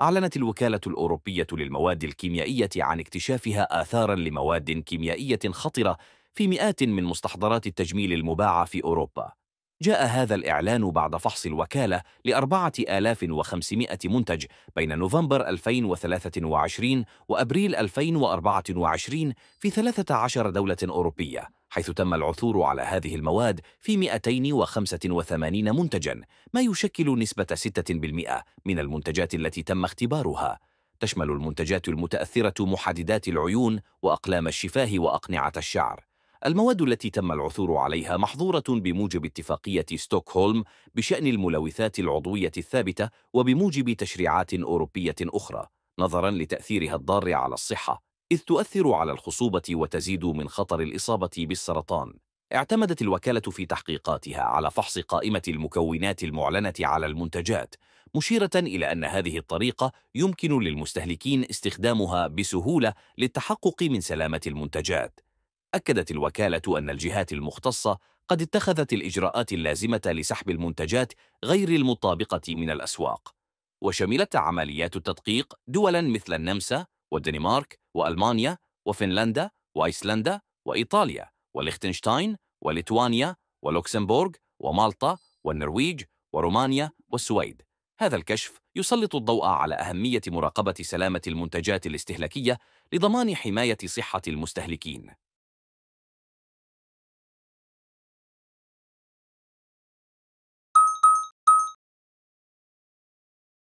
أعلنت الوكالة الأوروبية للمواد الكيميائية عن اكتشافها آثاراً لمواد كيميائية خطرة في مئات من مستحضرات التجميل المباعة في أوروبا جاء هذا الإعلان بعد فحص الوكالة لأربعة آلاف وخمسمائة منتج بين نوفمبر 2023 وأبريل 2024 في 13 دولة أوروبية حيث تم العثور على هذه المواد في 285 منتجاً ما يشكل نسبة 6% من المنتجات التي تم اختبارها تشمل المنتجات المتأثرة محددات العيون وأقلام الشفاه وأقنعة الشعر المواد التي تم العثور عليها محظورة بموجب اتفاقية ستوكهولم بشأن الملوثات العضوية الثابتة وبموجب تشريعات أوروبية أخرى نظرا لتأثيرها الضار على الصحة إذ تؤثر على الخصوبة وتزيد من خطر الإصابة بالسرطان اعتمدت الوكالة في تحقيقاتها على فحص قائمة المكونات المعلنة على المنتجات مشيرة إلى أن هذه الطريقة يمكن للمستهلكين استخدامها بسهولة للتحقق من سلامة المنتجات أكدت الوكالة أن الجهات المختصة قد اتخذت الإجراءات اللازمة لسحب المنتجات غير المطابقة من الأسواق وشملت عمليات التدقيق دولا مثل النمسا والدنمارك وألمانيا وفنلندا وأيسلندا وإيطاليا وليختنشتاين وليتوانيا ولوكسمبورغ ومالطا والنرويج ورومانيا والسويد هذا الكشف يسلط الضوء على أهمية مراقبة سلامة المنتجات الاستهلاكية لضمان حماية صحة المستهلكين